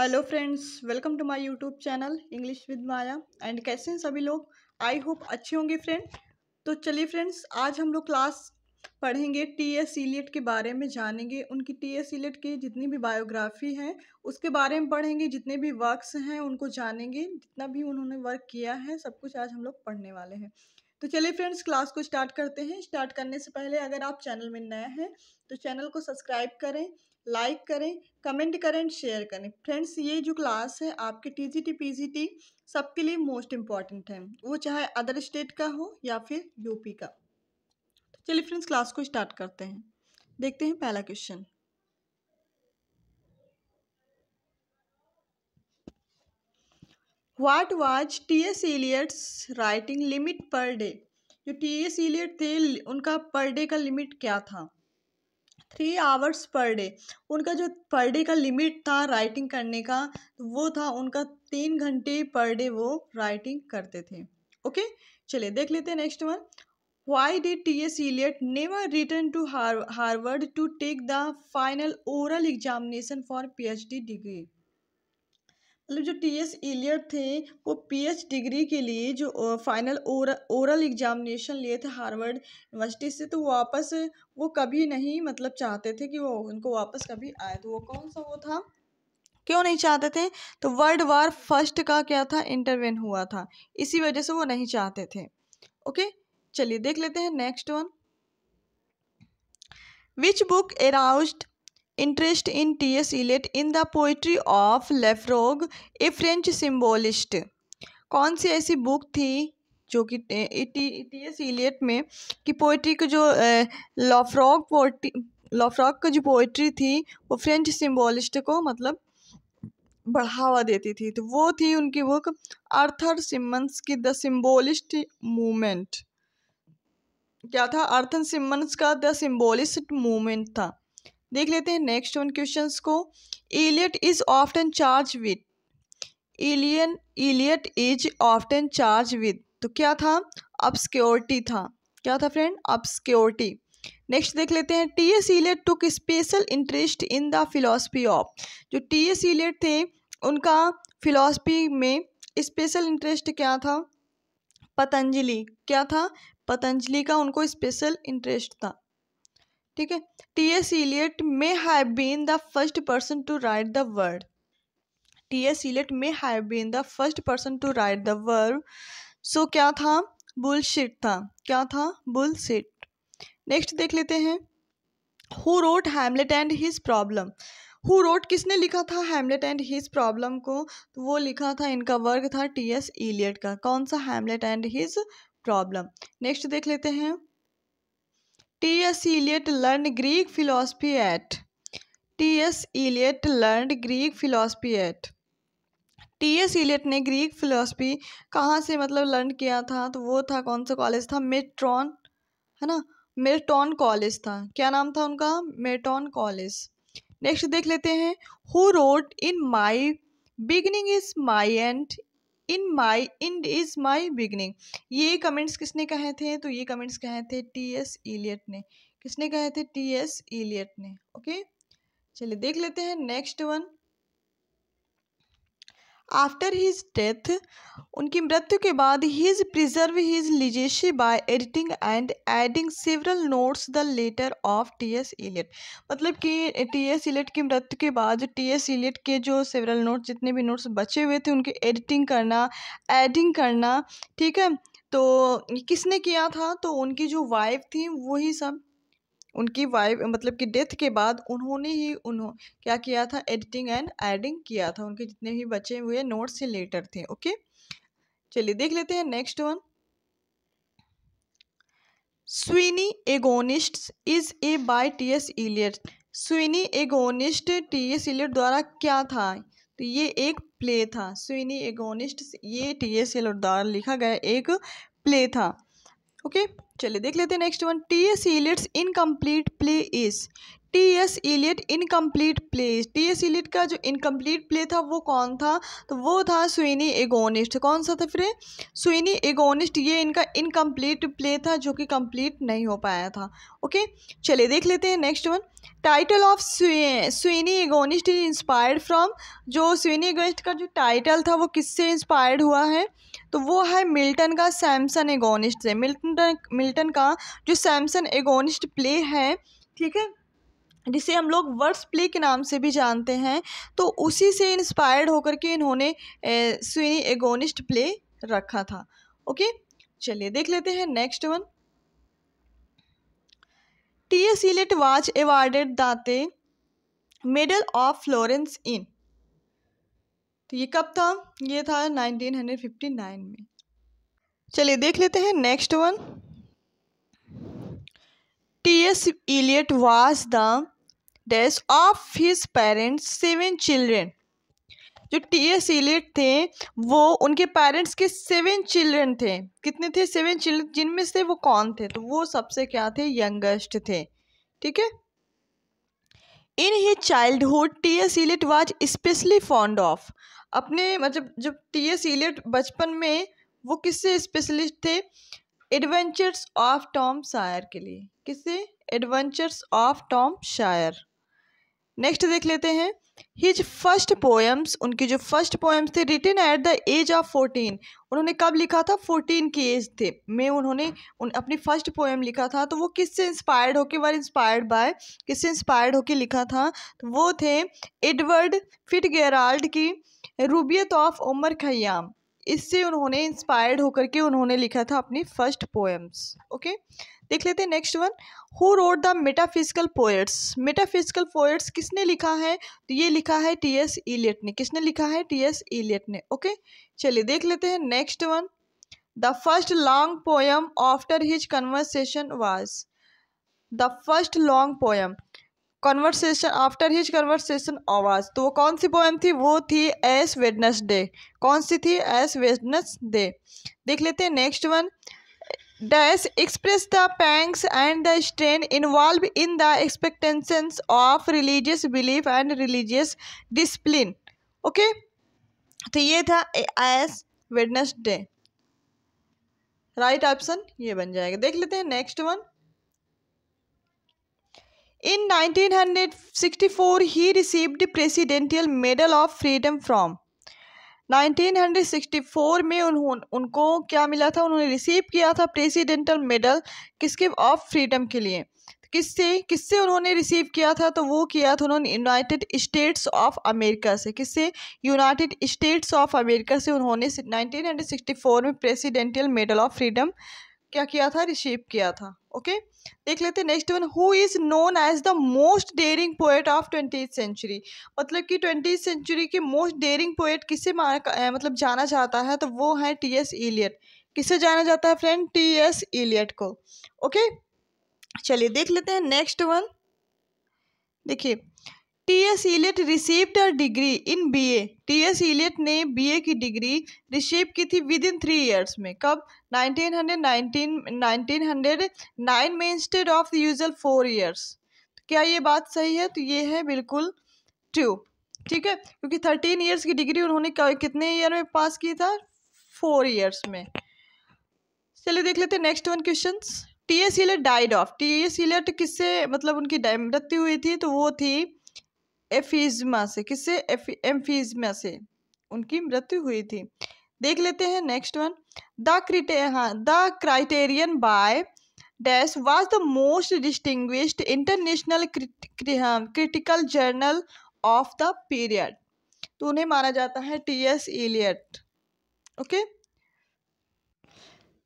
Hello friends welcome to my YouTube channel English with Maya and कैसे हैं सभी लोग आई होप अच्छे होंगे फ्रेंड तो चलिए फ्रेंड्स आज हम लोग क्लास पढ़ेंगे टी एस सीलियट के बारे में जानेंगे उनकी टी एस सीलियट की जितनी भी बायोग्राफी है उसके बारे में पढ़ेंगे जितने भी वर्क्स हैं उनको जानेंगे जितना भी उन्होंने वर्क किया है सब कुछ आज हम लोग पढ़ने वाले हैं तो चलिए फ्रेंड्स क्लास को स्टार्ट करते हैं स्टार्ट करने से पहले अगर आप चैनल में नए हैं तो चैनल को सब्सक्राइब करें लाइक करें कमेंट करें शेयर करें फ्रेंड्स ये जो क्लास है आपके टीजीटी पीजीटी सबके लिए मोस्ट इम्पॉर्टेंट है वो चाहे अदर स्टेट का हो या फिर यूपी का तो चलिए फ्रेंड्स क्लास को स्टार्ट करते हैं देखते हैं पहला question what was T S Eliot's writing limit per day जो टी एस एलियट थे उनका पर डे का लिमिट क्या था थ्री आवर्स पर डे उनका जो पर डे का लिमिट था राइटिंग करने का वो था उनका तीन घंटे पर डे वो राइटिंग करते थे ओके चलिए देख लेते हैं next one why did return eliot never return to harvard to take the final oral examination for phd degree मतलब जो टी एस एलियर थे वो पीएच डिग्री के लिए जो फाइनल ओरल एग्जामिनेशन लिए थे हार्वर्ड यूनिवर्सिटी से तो वापस वो कभी नहीं मतलब चाहते थे कि वो उनको वापस कभी आए तो वो कौन सा वो था क्यों नहीं चाहते थे तो वर्ल्ड वार फर्स्ट का क्या था इंटरवेन हुआ था इसी वजह से वो नहीं चाहते थे ओके चलिए देख लेते हैं next one which book aroused interest in T.S. Eliot in the poetry of Lefrogue, a French symbolist. कौन सी ऐसी बुक थी जो कि टी एस एलियट में कि पोइट्री का जो लॉफ्रॉग पोट्री लॉफ्रॉग का जो पोइट्री थी वो फ्रेंच सिम्बोलिस्ट को मतलब बढ़ावा देती थी तो वो थी उनकी बुक आर्थर सिमंस की द सिम्बोलिस्ट मूवमेंट क्या था आर्थर सिमंस का द सिम्बोलिस्ट मूवमेंट था देख लेते हैं नेक्स्ट उन क्वेश्चन को Eliot is often charged with alien Eliot is often charged with तो क्या था अपस्क्योरिटी था क्या था फ्रेंड अपस्क्योरिटी नेक्स्ट देख लेते हैं T S Eliot took special interest in the philosophy of जो टी एस एलियट थे उनका फिलोसफी में स्पेशल इंटरेस्ट क्या था पतंजलि क्या था पतंजलि का उनको स्पेशल इंटरेस्ट था ठीक है T S Eliot may have been the first person to write the word T S Eliot may have been the first person to write the word so क्या था शिट था क्या था बुलशिट नेक्स्ट देख लेते हैं who wrote Hamlet and his problem who wrote किसने लिखा था हैमलेट एंड हिज प्रॉब्लम को तो वो लिखा था इनका वर्ग था टी एस इलियट का कौन सा Hamlet and his problem next देख लेते हैं T S T.S. Learn Greek philosophy at T S Eliot learn Greek philosophy at T S Eliot ने ग्रीक फिलोसफी कहाँ से मतलब लर्न किया था तो वो था कौन सा कॉलेज था मेट्रॉन है ना मेटॉन कॉलेज था क्या नाम था उनका मेटॉन कॉलेज नेक्स्ट देख लेते हैं who wrote in my beginning is my end in my end is my beginning ये कमेंट्स किसने कहे थे तो ये कमेंट्स कहे थे टी एस एलियट ने किसने कहे थे टी एस एलियट ने ओके चलिए देख लेते हैं next one after his death उनकी मृत्यु के बाद he's preserve his legacy by editing and adding several notes the letter of T S Eliot मतलब कि टी एस एलियट की मृत्यु के बाद टी एस एलियट के जो सेवरल नोट्स जितने भी नोट्स बचे हुए थे उनकी एडिटिंग करना एडिंग करना ठीक है तो किसने किया था तो उनकी जो वाइफ थी वही सब उनकी वाइफ मतलब कि डेथ के बाद उन्होंने ही उन्हों क्या किया था एडिटिंग एंड एडिंग किया था उनके जितने भी बचे हुए नोट्स से लेटर थे ओके चलिए देख लेते हैं next one Sweeney Agonistes is a by T S Eliot Sweeney Agonistes T S Eliot द्वारा क्या था तो ये एक प्ले था स्वीनी एगोनिस्ट ये टी एस इलियट द्वारा लिखा गया एक प्ले था ओके चलिए देख लेते हैं next one T S Eliot's incomplete play is T S Eliot incomplete play T S Eliot का जो इनकम्प्लीट प्ले था वो कौन था तो वो था स्विनी एगोनिस्ट कौन सा था फिर स्विनी एगोनिस्ट ये इनका इनकम्प्लीट प्ले था जो कि कम्प्लीट नहीं हो पाया था ओके चलिए देख लेते हैं next one title of Sweeney Agonistes is inspired from जो स्विनी एगोनिस्ट का जो टाइटल था वो किससे इंस्पायर्ड हुआ है तो वो है मिल्टन का सैमसन एगोनिस्ट से मिल्टन मिल्टन का जो सैमसन एगोनिस्ट प्ले है ठीक है जिसे हम लोग वर्ड्स प्ले के नाम से भी जानते हैं तो उसी से इंस्पायर्ड होकर के इन्होंने स्विनी एगोनिस्ट प्ले रखा था ओके चलिए देख लेते हैं next one T S Eliot was awarded दाते मेडल ऑफ फ्लोरेंस इन तो ये कब था ये था 1959 में चलिए देख लेते हैं next one T S Eliot was the days of his parents seven children जो टी एस इलियट थे वो उनके पेरेंट्स के सेवन चिल्ड्रेन थे कितने थे सेवन चिल्ड्रेन जिनमें से वो कौन थे तो वो सबसे क्या थे यंगेस्ट थे ठीक है in he childhood T S Eliot was specially fond of अपने मतलब जब टी एस इलियट बचपन में वो किससे स्पेशलिस्ट थे एडवेंचर्स ऑफ टॉम शायर के लिए किससे adventures of Tom Sawyer next देख लेते हैं हिज फर्स्ट पोएम्स उनकी जो फर्स्ट पोएम्स थे written at the age of fourteen उन्होंने कब लिखा था फोर्टीन की एज थे में उन्होंने उन अपनी फर्स्ट पोएम लिखा था तो वो किससे इंस्पायर्ड होके वर इंस्पायर्ड बाय किससे इंस्पायर्ड होके लिखा था तो वो थे एडवर्ड फिट की रूबियत ऑफ उमर खयाम इससे उन्होंने इंस्पायर्ड होकर के उन्होंने लिखा था अपनी फर्स्ट पोएम्स ओके देख लेते हैं next one who wrote the metaphysical poets metaphysical poets किसने लिखा है तो ये लिखा है टी एस इलियट ने किसने लिखा है टी एस इलियट ने ओके चलिए देख लेते हैं next one the first long poem after his conversion was the first long poem conversion after his conversion आवाज़ तो वो कौन सी पोएम थी वो थी एस डे कौन सी थी एस डे देख लेते हैं next one dash express the pangs and the strain involve in the expectations of religious belief and religious discipline okay तो ये था एस डे राइट ऑप्शन ये बन जाएगा देख लेते हैं next one In 1964, he received presidential medal of freedom from 1964 में उन्होंने उनको क्या मिला था उन्होंने रिसीव किया था प्रेसिडेंटल मेडल किसके ऑफ फ्रीडम के लिए किससे किससे उन्होंने रिसीव किया था तो वो किया था उन्होंने यूनाइटेड स्टेट्स ऑफ अमेरिका से किससे यूनाइटेड स्टेट्स ऑफ अमेरिका से उन्होंने 1964 में प्रेसिडेंटियल मेडल ऑफ फ्रीडम क्या किया था रिसीव किया था ओके okay? देख लेते हैं next one who is known as the most daring poet of twenty century मतलब कि ट्वेंटी सेंचुरी के मोस्ट डेयरिंग पोएट किसे माना मतलब जाना जाता है तो वो है टी एस एलियट किसे जाना जाता है फ्रेंड टी एस एलियट को ओके चलिए देख लेते हैं नेक्स्ट वन देखिए T S Eliot received a degree in B A T S Eliot ने बी ए की डिग्री रिसीव की थी विद इन थ्री ईयर्स में कब 1919 1909 में instead of the usual four years क्या ये बात सही है तो ये है बिल्कुल ट्रू ठीक है क्योंकि थर्टीन ईयर्स की डिग्री उन्होंने कितने ईयर में पास की था फोर ईयर्स में चलिए देख लेते next one question T S sealer died of T S sealer किससे मतलब उनकी मृत्यु हुई थी तो वो थी एफिजमा से किससे एम्फिजमा से उनकी मृत्यु हुई थी देख लेते हैं नेक्स्ट वन द क्रिटे हाँ the Criterion by dash was the most distinguished international critical journal of the period तो उन्हें माना जाता है टी एस एलियट ओके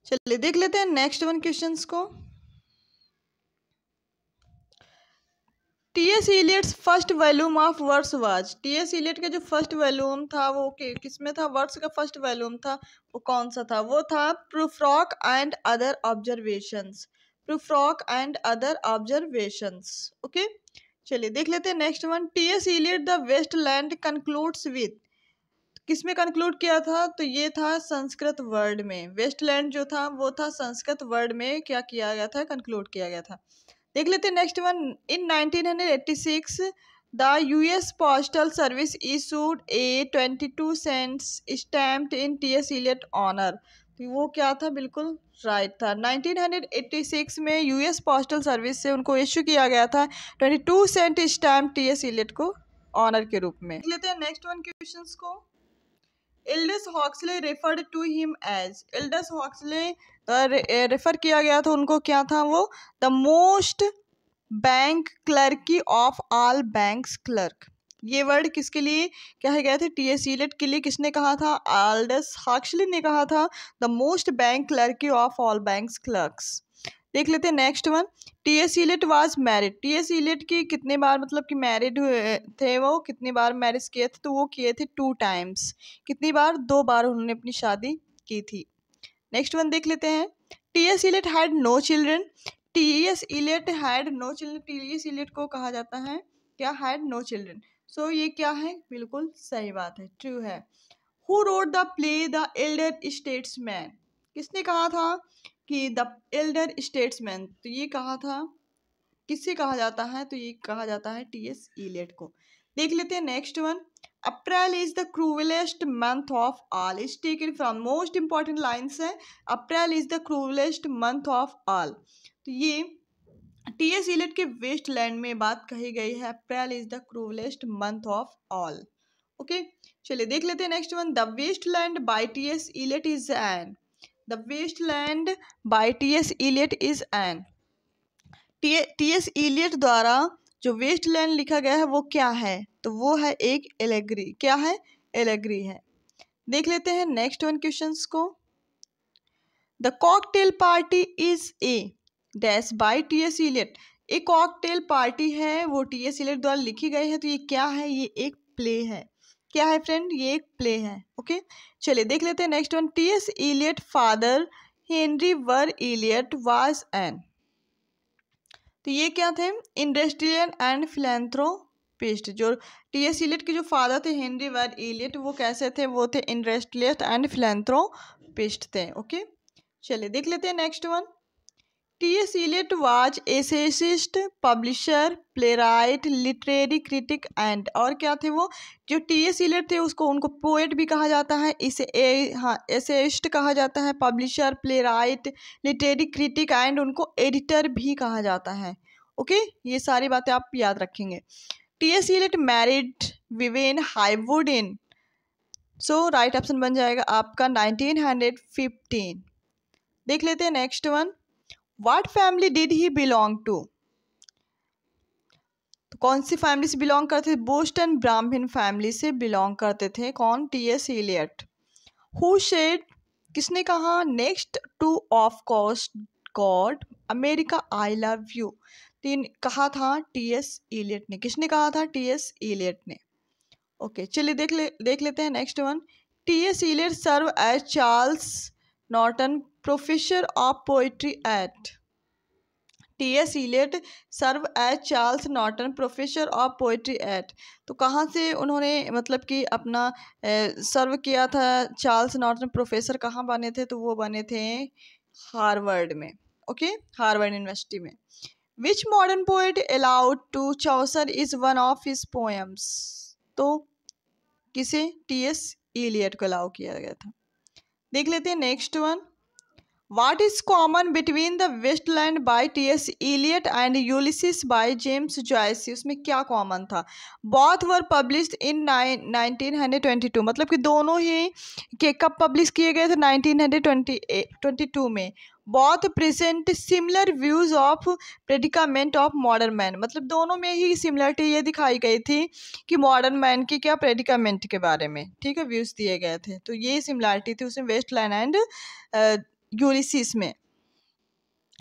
चलिए देख लेते हैं नेक्स्ट वन क्वेश्चंस को T S Eliot's first volume of words was T S Eliot का जो फर्स्ट वॉल्यूम था वो किस में था वर्ड्स का फर्स्ट वॉल्यूम था वो कौन सा था वो था Prufrock and other observations Prufrock and other observations okay चलिए देख लेते हैं next one T S Eliot the waste land concludes with किस में कंक्लूड किया था तो ये था संस्कृत वर्ड में वेस्टलैंड जो था वो था संस्कृत वर्ड में क्या किया गया था कंक्लूड किया गया था देख लेते हैं next one in 1986 the US postal service issued a 22 cents stamped in T S Eliot honour तो वो क्या था बिल्कुल राइट था 1986 में यूएस पोस्टल सर्विस से उनको इश्यू किया गया था 22 cent stamp T S Eliot को ऑनर के रूप में देख लेते हैं नेक्स्ट वन क्वेश्चन को Aldous Huxley referred to him as Aldous Huxley refer किया गया था उनको क्या था वो the most bank clerky of all banks clerk ये वर्ड किसके लिए कहे गए थे टी एस सीलेट के लिए किसने कहा था आल्डस हॉक्सले ने कहा था the most bank clerky of all bank clerks देख लेते हैं next one T S Eliot was married T S Eliot की कितने बार मतलब कि मैरिड थे वो कितने बार मैरिज किए थे तो वो किए थे टू टाइम्स कितनी बार दो बार उन्होंने अपनी शादी की थी नेक्स्ट वन देख लेते हैं T S Eliot had no children T S Eliot had no children T S Eliot को कहा जाता है क्या हैड नो चिल्ड्रन सो ये क्या है बिल्कुल सही बात है ट्रू है who wrote the play the elder statesman किसने कहा था कि द एल्डर स्टेट्समैन तो ये कहा था किससे कहा जाता है तो ये कहा जाता है टी एस इलेट को देख लेते हैं next one April is the cruellest month of all is taken from most important lines है April is the cruellest month of all तो ये टी एस इलेट के वेस्ट लैंड में बात कही गई है April is the cruellest month of all okay चलिए देख लेते हैं next one the waste land by T S Eliot is an the waste land by T S Eliot is an T S Eliot द्वारा जो waste land लिखा गया है वो क्या है तो वो है एक एलेग्री क्या है एलेग्री है देख लेते हैं नेक्स्ट वन क्वेश्चन को the cocktail party is a dash by T S Eliot एक कॉकटेल पार्टी है वो टी एस इलियट द्वारा लिखी गई है तो ये क्या है ये एक प्ले है क्या है फ्रेंड ये एक प्ले है ओके चलिए देख लेते हैं next one T S Eliot father Henry Ware Eliot was an तो ये क्या थे इंडस्ट्रियल एंड फिलेंथ्रो पेस्ट जो टी एस इलियट के जो फादर थे हेनरी वर इलियट वो कैसे थे वो थे इंडस्ट्रियल एंड फिलेंथ्रो पेस्ट थे ओके चलिए देख लेते हैं next one T S Eliot was essayist publisher playwright literary critic and और क्या थे वो जो टी ए सीलेट थे उसको उनको पोएट भी कहा जाता है इसे ए हाँ एसेस्ट कहा जाता है publisher playwright literary critic and उनको एडिटर भी कहा जाता है ओके ये सारी बातें आप याद रखेंगे T S Eliot married Vivienne Haigh Wood in so right option बन जाएगा आपका नाइनटीन हंड्रेड फिफ्टीन देख लेते हैं next one what family did he belong to कौन सी फैमिली से बिलोंग करते थे बोस्टन ब्राह्मण फैमिली से बिलोंग करते थे कौन T S Eliot who said किसने कहा next to of course God America I love you तीन कहा था टी एस इलियट ने किसने कहा था टी एस इलियट ने ओके okay, चलिए देख ले देख लेते हैं next one T S Eliot serve as Charles Norton professor of poetry at T S Eliot serve as Charles Norton professor of poetry at तो कहाँ से उन्होंने मतलब कि अपना सर्व किया था चार्ल्स नॉर्टन प्रोफेसर कहाँ बने थे तो वो बने थे हार्वर्ड में ओके हार्वर्ड यूनिवर्सिटी में which modern poet allowed to Chaucer is one of his poems तो किसे टी एस इलियट को अलाउ किया गया था देख लेते हैं next one what is common between the waste land by T S Eliot and Ulysses by James Joyce उसमें क्या कॉमन था both were publish in nine nineteen hundred twenty two मतलब कि दोनों ही के कब पब्लिश किए गए थे nineteen hundred twenty twenty two में both present similar views of predicament of modern man मतलब दोनों में ही सिमिलरिटी ये दिखाई गई थी कि मॉडर्न मैन की क्या प्रेडिकामेंट के बारे में ठीक है व्यूज़ दिए गए थे तो ये सिमिलरिटी थी उसमें वेस्ट लैंड एंड यूलिसिस में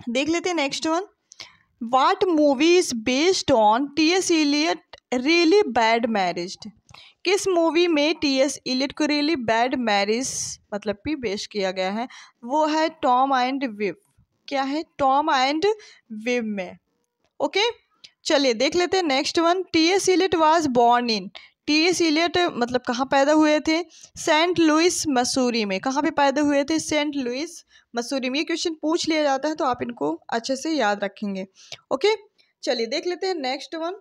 देख लेते हैं next one what movie is based on T S Eliot really bad marriage किस मूवी में टी एस इलिट को रियली बैड मैरिज मतलब कि पेश किया गया है वो है टॉम एंड विव क्या है टॉम एंड विव में ओके चलिए देख लेते हैं next one T S Eliot was born in T S Eliot मतलब कहाँ पैदा हुए थे सेंट लुइस मसूरी में कहाँ पे पैदा हुए थे सेंट लुइस मसूरी में ये क्वेश्चन पूछ लिया जाता है तो आप इनको अच्छे से याद रखेंगे ओके चलिए देख लेते हैं next one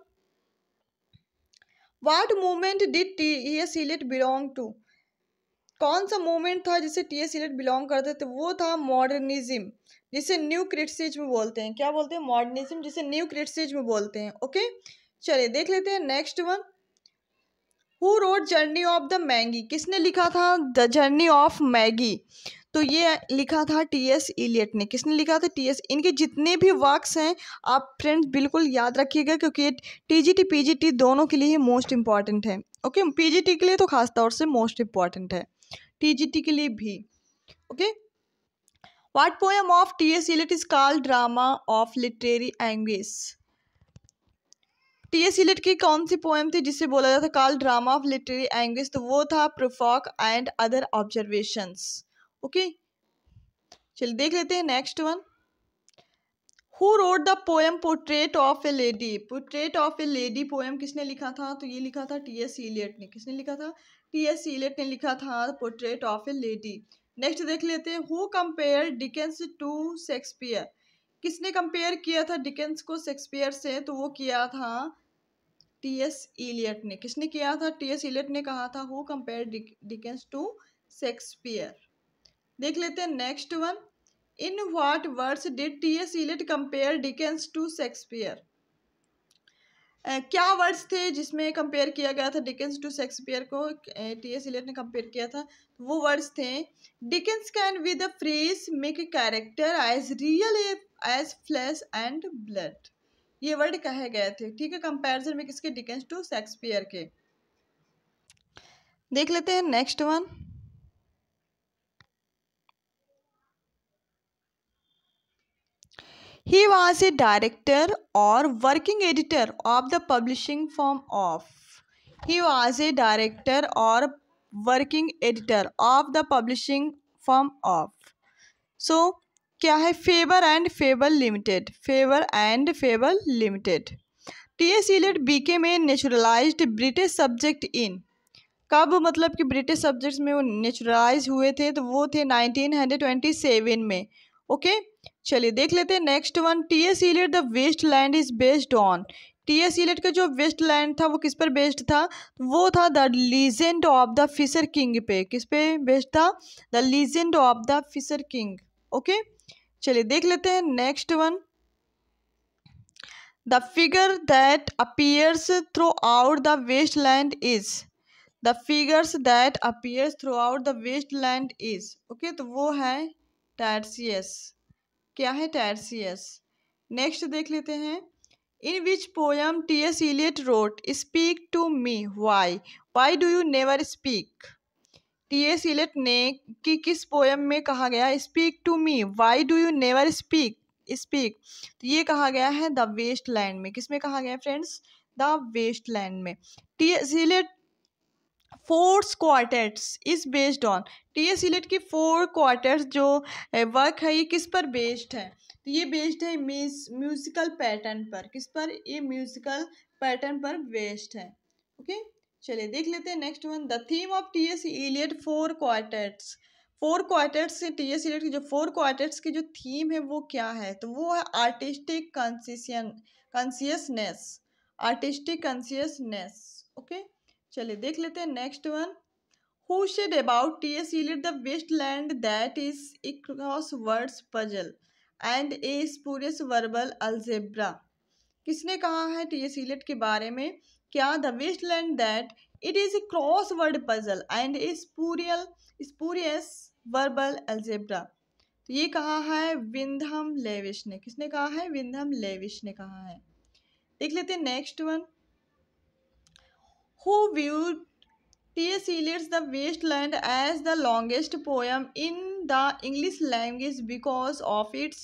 what movement did T S Eliot belong to कौन सा मूवमेंट था जिसे टी एस इलेट बिलोंग करते थे वो था मॉडर्निज्म जिसे न्यू क्रिटिसिज्म बोलते हैं क्या बोलते हैं मॉडर्निज्म जिसे न्यू क्रिटिसिज्म बोलते हैं ओके चलिए देख लेते हैं next one who wrote journey of the Magi किसने लिखा था द जर्नी ऑफ मैगी तो ये लिखा था टी एस इलियट ने किसने लिखा था टी एस इनके जितने भी वर्क्स हैं आप फ्रेंड्स बिल्कुल याद रखिएगा क्योंकि T G T P G T दोनों के लिए ही मोस्ट इम्पॉर्टेंट है ओके पी जी टी के लिए तो खास तौर से मोस्ट इम्पॉर्टेंट है टी जी टी के लिए भी okay what poem of T S Eliot is call drama of literary anguish T S Eliot की कौन सी पोएम थी जिसे बोला जाता था काल ड्रामा ऑफ लिटरेरी एंग्वेज तो वो था Prufrock and other observations okay चलिए देख लेते हैं next one who wrote the poem portrait of a lady portrait of a lady poem किसने लिखा था तो ये लिखा था टी एस इलियट ने किसने लिखा था टी एस इलेट ने लिखा था portrait of a lady next देख लेते हैं who compare Dickens to Shakespeare किसने कंपेयर किया था डिकेंस को शेक्सपियर से तो वो किया था टी एस इलियट ने किसने किया था टी एस इलियट ने कहा था who compare Dickens to Shakespeare देख लेते हैं next one in what words did T S Eliot compare Dickens to Shakespeare क्या वर्ड्स थे जिसमें कंपेयर किया गया था डिकेंस टू शेक्सपियर को टी एस इलेट ने कंपेयर किया था तो वो वर्ड्स थे Dickens can with a phrase make a character as real as flesh and blood ये वर्ड कहे गए थे ठीक है कंपेरिजन में किसके डिकेंस टू शेक्सपियर के देख लेते हैं next one He was a director or working editor of the publishing firm of. He was a director or working editor of the publishing firm of. So, क्या है Faber and Faber limited Faber and Faber limited T S Eliot बी के में naturalised British subject in कब मतलब कि British subjects में वो नेचुरलाइज हुए थे तो वो थे 1927 में ओके okay? चलिए देख लेते हैं next one T S Eliot the waste land is based on T S Eliot का जो वेस्ट लैंड था वो किस पर बेस्ड था वो था the legend of the Fisher King पे किस पे बेस्ड था the legend of the Fisher King okay चलिए देख लेते हैं next one the figure that appears throughout the waste land is the figures that appears throughout the waste land is okay तो वो है टैरसीस क्या है टैरसियस नेक्स्ट देख लेते हैं in which poem T S Eliot wrote speak to me why why do you never speak T S Eliot ने कि किस पोयम में कहा गया speak to me why do you never speak speak तो ये कहा गया है द वेस्ट लैंड में किस में कहा गया है फ्रेंड्स द वेस्ट लैंड में T S Eliot fours quarters is based on T तो एस इलेट की फोर क्वार्टर्स जो वर्क है ये किस पर बेस्ड है तो ये बेस्ड है म्यूजिकल पैटर्न पर किस पर ये म्यूजिकल पैटर्न पर बेस्ड है ओके चलिए देख लेते हैं next one the theme of T S Eliot four quarters four quarters से टी एस इलेट की जो फोर क्वार्टर्स की जो थीम है वो क्या है तो वो है artistic conscious consciousness artistic consciousness okay okay? चलिए देख लेते हैं next one who said about T S Eliot the waste land that is a crosswords puzzle and a spurious verbal algebra किसने कहा है टी एस यूलिट के बारे में क्या the waste land that it is a crossword puzzle and a spurious spurious verbal algebra तो ये कहा है विंधम लेविश ने किसने कहा है विंधम लेविश ने कहा है देख लेते हैं next one who viewed T.S. Eliot's The Wasteland as the longest poem in the English language because of its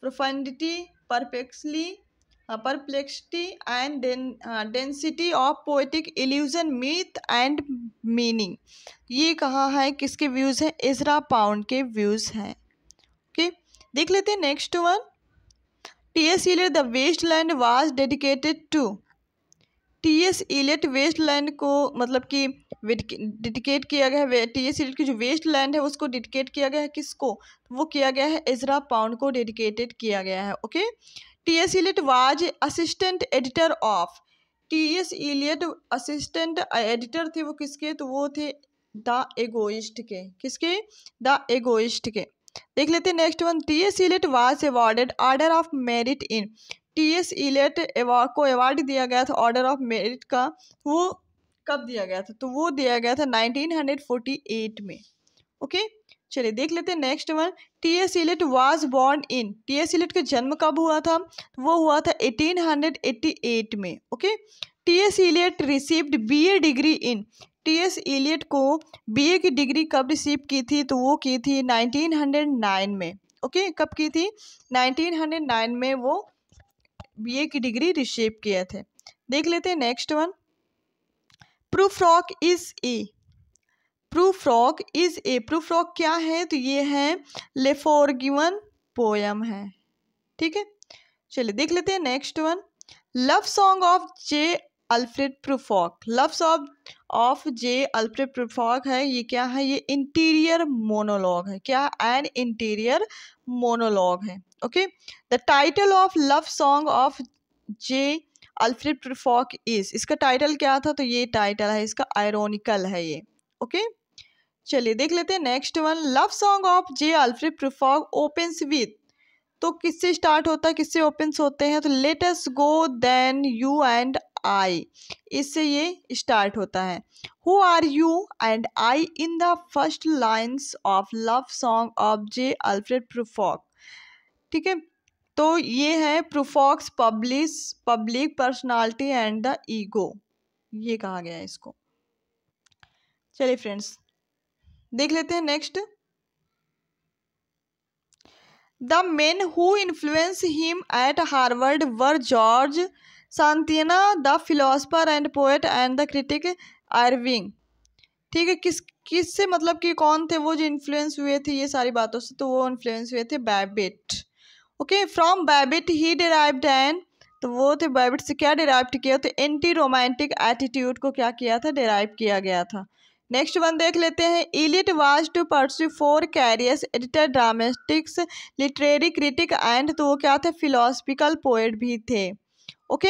profundity, perplexity, uh, perplexity and den, uh, density of poetic illusion, myth and meaning. ये कहा है किसके views हैं इसरा pound के views हैं okay देख लेते हैं next one T S the waste land was dedicated to T S Eliot waste land को मतलब कि डिडिकेट किया गया है टी एस की जो वेस्ट लैंड है उसको डिडिकेट किया गया है किसको तो वो किया गया है इजरा पाउंड को डेडिकेटेड किया गया है okay T S Eliot was assistant editor of T S assistant editor थे वो किसके तो वो थे द एगोइस्ट के किसके द एगोइस्ट के देख लेते हैं next one T S Eliot was awarded order of merit in T S Eliot award को अवार्ड दिया गया था ऑर्डर ऑफ मेरिट का वो कब दिया गया था तो वो दिया गया था 1948 में ओके चलिए देख लेते हैं next one T S Eliot was born in T S Eliot का जन्म कब हुआ था तो वो हुआ था 1888 में okay T S Eliot received B A degree in T S Eliot को बीए की डिग्री कब रिसीव की थी तो वो की थी 1909 में ओके okay? कब की थी 1909 में वो बीए की डिग्री रिशेप किए थे देख लेते हैं next one Prufrock is a Prufrock is a Prufrock क्या है तो ये है लेफोरगिवन पोयम है ठीक है चलिए देख लेते हैं next one love song of J Alfred Prufrock love song of J Alfred Prufrock है ये क्या है ये इंटीरियर मोनोलॉग है क्या एन इंटीरियर मोनोलॉग है okay the title of love song of J Alfred Prufrock is इसका टाइटल क्या था तो ये टाइटल है इसका आयरोनिकल है ये ओके चलिए देख लेते हैं next one love song of J Alfred Prufrock opens with तो किससे स्टार्ट होता है किससे ओपन्स होते हैं तो let us go then you and I इससे ये स्टार्ट होता है who are you and I in the first lines of love song of J Alfred Prufrock ठीक है तो ये है Prufrock's public public personality and the ego ये कहा गया है इसको चलिए फ्रेंड्स देख लेते हैं next the men who influence him at Harvard were George Santayana the philosopher and poet and the critic Irving ठीक है किस किस से मतलब कि कौन थे वो जो इन्फ्लुएंस हुए थे ये सारी बातों से तो वो इन्फ्लुएंस हुए थे Babbitt okay from Babbitt he derived and तो वो थे बैबिट से क्या डिराइव किया तो एंटी रोमांटिक एटीट्यूड को क्या किया था डिराइव किया गया था नेक्स्ट वन देख लेते हैं Eliot was to pursue four careers editor dramatics literary critic and तो वो क्या थे फिलोसफिकल पोएट भी थे ओके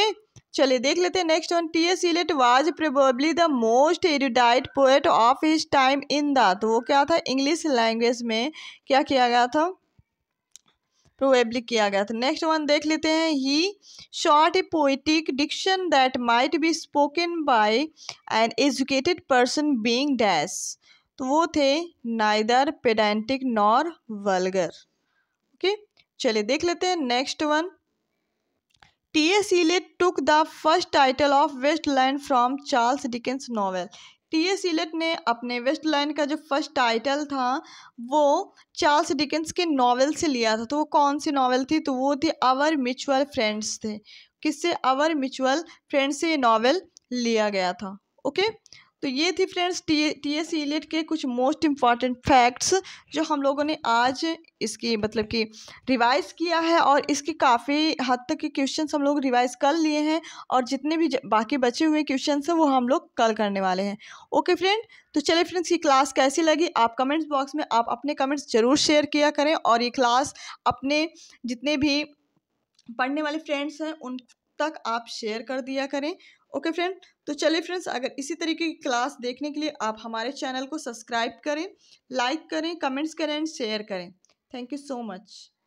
चलिए देख लेते हैं next one T S Eliot was probably the most erudite poet of his time in the तो वो क्या था इंग्लिश लैंग्वेज में क्या किया गया था प्रोबेबली किया गया था नेक्स्ट वन देख लेते हैं he sought a poetic diction that might be spoken by an educated person being dash तो वो थे neither pedantic nor vulgar okay चलिए देख लेते हैं next one T T.A. Took the first title of waste line from Charles Dickens novel. T A Eliot ने अपने waste line का जो फर्स्ट टाइटल था वो चार्ल्स डिकेंस के नावल से लिया था तो वो कौन सी नावल थी तो वो थी आवर म्यूचुअल फ्रेंड्स थे किससे आवर म्यूचुअल फ्रेंड्स से ये नावल लिया गया था ओके तो ये थी friends T T S Eliot के कुछ मोस्ट इम्पॉर्टेंट फैक्ट्स जो हम लोगों ने आज इसकी मतलब कि रिवाइज़ किया है और इसके काफ़ी हद तक के क्वेश्चन हम लोग रिवाइज़ कर लिए हैं और जितने भी बाकी बचे हुए क्वेश्चन हैं वो हम लोग कल करने वाले हैं ओके फ्रेंड तो चलिए फ्रेंड्स ये क्लास कैसी लगी आप कमेंट्स बॉक्स में आप अपने कमेंट्स ज़रूर शेयर किया करें और ये क्लास अपने जितने भी पढ़ने वाले फ्रेंड्स हैं उन तक आप शेयर कर दिया करें ओके फ्रेंड तो चलिए फ्रेंड्स अगर इसी तरीके की क्लास देखने के लिए आप हमारे चैनल को सब्सक्राइब करें लाइक करें कमेंट्स करें एंड शेयर करें थैंक यू सो मच